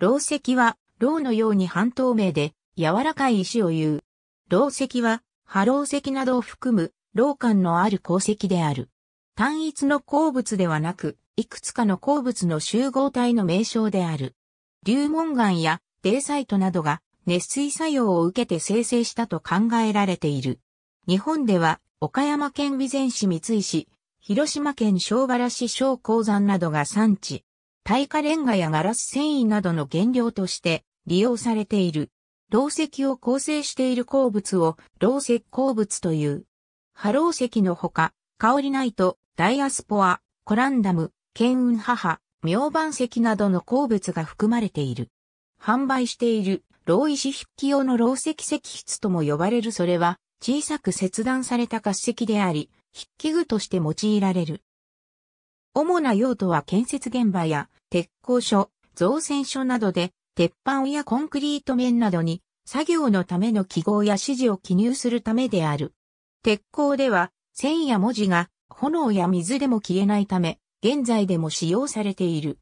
老石は、老のように半透明で、柔らかい石を言う。老石は、波老石などを含む、老感のある鉱石である。単一の鉱物ではなく、いくつかの鉱物の集合体の名称である。流門岩やデーサイトなどが熱水作用を受けて生成したと考えられている。日本では、岡山県備前市三井市、広島県小原市小鉱山などが産地。耐火レンガやガラス繊維などの原料として利用されている。老石を構成している鉱物を老石鉱物という。ハロ石のほか、カオリナイト、ダイアスポア、コランダム、ケンウン母、明板石などの鉱物が含まれている。販売している、老石筆記用の老石石筆とも呼ばれるそれは、小さく切断された滑石であり、筆記具として用いられる。主な用途は建設現場や鉄工所、造船所などで、鉄板やコンクリート面などに作業のための記号や指示を記入するためである。鉄鋼では線や文字が炎や水でも消えないため、現在でも使用されている。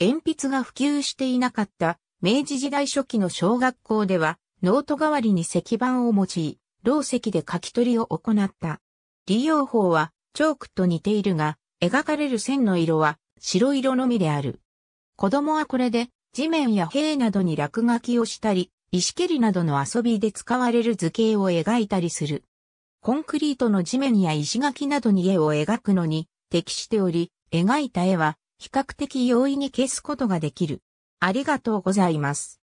鉛筆が普及していなかった明治時代初期の小学校では、ノート代わりに石板を用い、老石で書き取りを行った。利用法はチョークと似ているが、描かれる線の色は白色のみである。子供はこれで地面や塀などに落書きをしたり、石蹴りなどの遊びで使われる図形を描いたりする。コンクリートの地面や石垣などに絵を描くのに適しており、描いた絵は比較的容易に消すことができる。ありがとうございます。